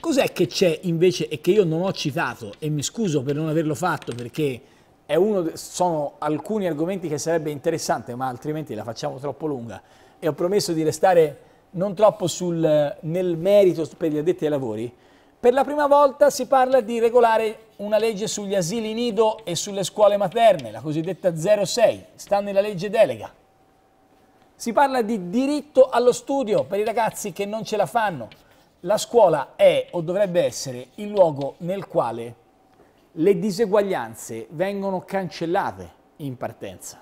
Cos'è che c'è invece e che io non ho citato e mi scuso per non averlo fatto perché uno, sono alcuni argomenti che sarebbe interessante ma altrimenti la facciamo troppo lunga e ho promesso di restare non troppo sul, nel merito per gli addetti ai lavori. Per la prima volta si parla di regolare una legge sugli asili nido e sulle scuole materne, la cosiddetta 06, sta nella legge delega. Si parla di diritto allo studio per i ragazzi che non ce la fanno, la scuola è o dovrebbe essere il luogo nel quale le diseguaglianze vengono cancellate in partenza.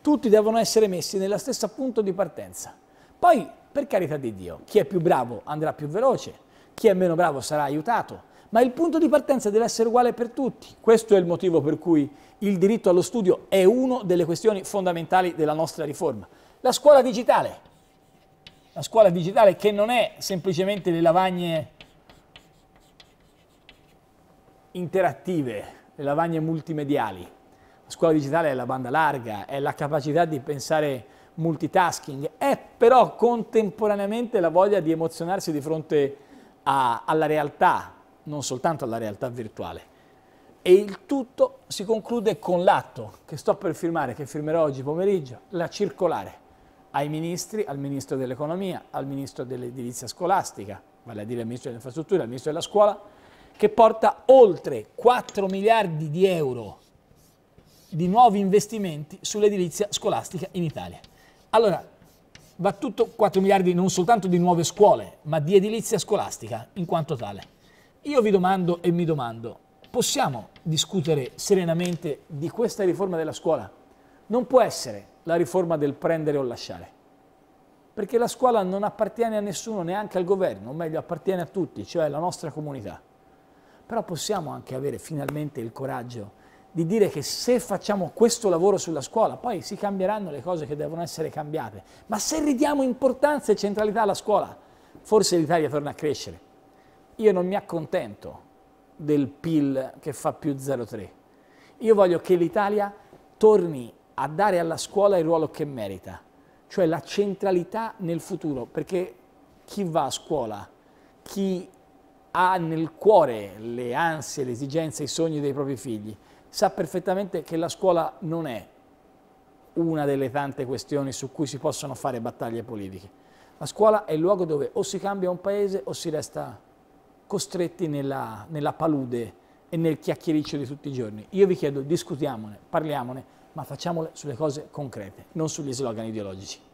Tutti devono essere messi nello stesso punto di partenza. Poi, per carità di Dio, chi è più bravo andrà più veloce, chi è meno bravo sarà aiutato, ma il punto di partenza deve essere uguale per tutti. Questo è il motivo per cui il diritto allo studio è una delle questioni fondamentali della nostra riforma. La scuola digitale la scuola digitale che non è semplicemente le lavagne interattive, le lavagne multimediali. La scuola digitale è la banda larga, è la capacità di pensare multitasking, è però contemporaneamente la voglia di emozionarsi di fronte a, alla realtà, non soltanto alla realtà virtuale. E il tutto si conclude con l'atto che sto per firmare, che firmerò oggi pomeriggio, la circolare ai ministri, al ministro dell'economia, al ministro dell'edilizia scolastica, vale a dire al ministro delle infrastrutture, al ministro della scuola, che porta oltre 4 miliardi di euro di nuovi investimenti sull'edilizia scolastica in Italia. Allora, va tutto 4 miliardi non soltanto di nuove scuole, ma di edilizia scolastica in quanto tale. Io vi domando e mi domando, possiamo discutere serenamente di questa riforma della scuola? Non può essere la riforma del prendere o lasciare. Perché la scuola non appartiene a nessuno, neanche al governo, o meglio appartiene a tutti, cioè alla nostra comunità. Però possiamo anche avere finalmente il coraggio di dire che se facciamo questo lavoro sulla scuola, poi si cambieranno le cose che devono essere cambiate, ma se ridiamo importanza e centralità alla scuola, forse l'Italia torna a crescere. Io non mi accontento del PIL che fa più 0,3. Io voglio che l'Italia torni a dare alla scuola il ruolo che merita, cioè la centralità nel futuro, perché chi va a scuola, chi ha nel cuore le ansie, le esigenze, i sogni dei propri figli, sa perfettamente che la scuola non è una delle tante questioni su cui si possono fare battaglie politiche. La scuola è il luogo dove o si cambia un paese o si resta costretti nella, nella palude e nel chiacchiericcio di tutti i giorni. Io vi chiedo, discutiamone, parliamone, ma facciamole sulle cose concrete, non sugli slogan ideologici.